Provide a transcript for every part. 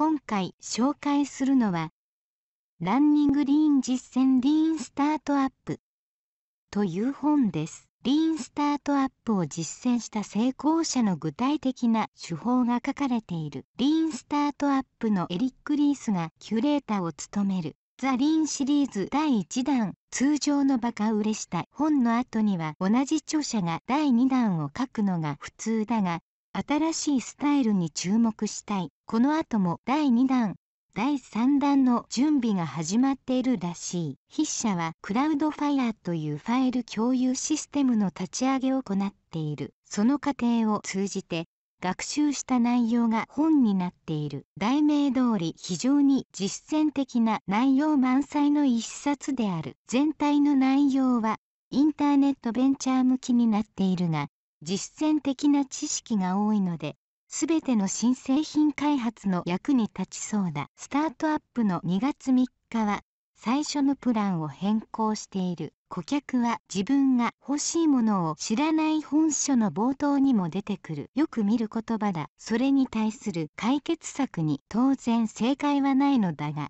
今回紹介するのはランニングリーン実践リーンスタートアップという本です。リーンスタートアップを実践した成功者の具体的な手法が書かれているリーンスタートアップのエリック・リースがキュレーターを務めるザ・リーンシリーズ第1弾通常のバカ売れした本の後には同じ著者が第2弾を書くのが普通だが新しいスタイルに注目したいこの後も第2弾第3弾の準備が始まっているらしい筆者はクラウドファイアというファイル共有システムの立ち上げを行っているその過程を通じて学習した内容が本になっている題名通り非常に実践的な内容満載の一冊である全体の内容はインターネットベンチャー向きになっているが実践的な知識が多いのですべての新製品開発の役に立ちそうだ。スタートアップの2月3日は最初のプランを変更している顧客は自分が欲しいものを知らない本書の冒頭にも出てくるよく見る言葉だそれに対する解決策に当然正解はないのだが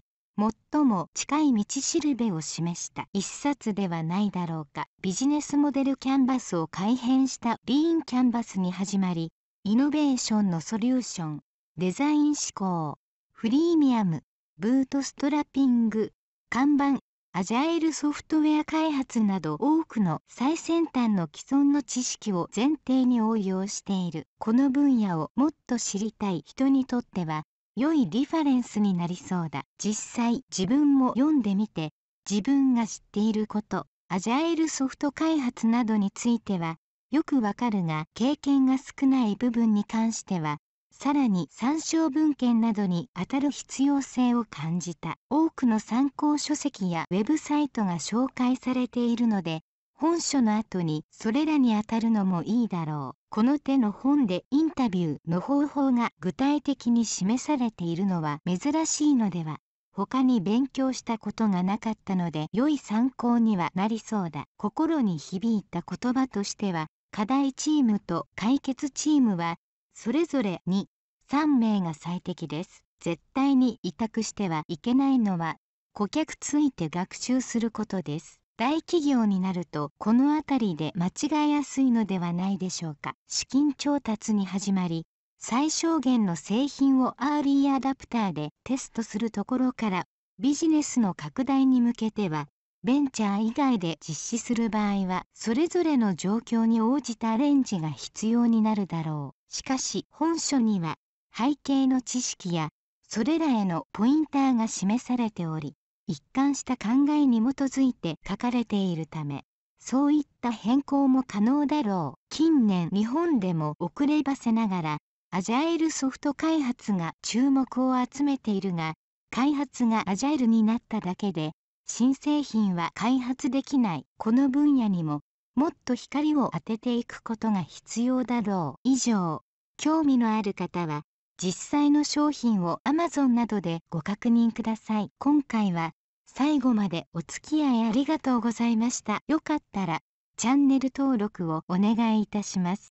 最も近い道しるべを示した一冊ではないだろうかビジネスモデルキャンバスを改変したリーンキャンバスに始まりイノベーションのソリューションデザイン思考フリーミアムブートストラッピング看板アジャイルソフトウェア開発など多くの最先端の既存の知識を前提に応用しているこの分野をもっと知りたい人にとっては良いリファレンスになりそうだ実際自分も読んでみて自分が知っていることアジャイルソフト開発などについてはよくわかるが経験が少ない部分に関してはさらに参照文献などにあたる必要性を感じた多くの参考書籍やウェブサイトが紹介されているので本書の後にそれらにあたるのもいいだろうこの手の本でインタビューの方法が具体的に示されているのは珍しいのでは他に勉強したことがなかったので良い参考にはなりそうだ心に響いた言葉としては課題チームと解決チームはそれぞれに3名が最適です絶対に委託してはいけないのは顧客ついて学習することです大企業になるとこの辺りで間違えやすいのではないでしょうか資金調達に始まり最小限の製品をアーリーアダプターでテストするところからビジネスの拡大に向けてはベンチャー以外で実施する場合はそれぞれの状況に応じたアレンジが必要になるだろうしかし本書には背景の知識やそれらへのポインターが示されており一貫した考えに基づいて書かれているためそういった変更も可能だろう近年日本でも遅ればせながらアジャイルソフト開発が注目を集めているが開発がアジャイルになっただけで新製品は開発できないこの分野にももっと光を当てていくことが必要だろう以上興味のある方は実際の商品を Amazon などでご確認ください今回は最後までお付き合いありがとうございましたよかったらチャンネル登録をお願いいたします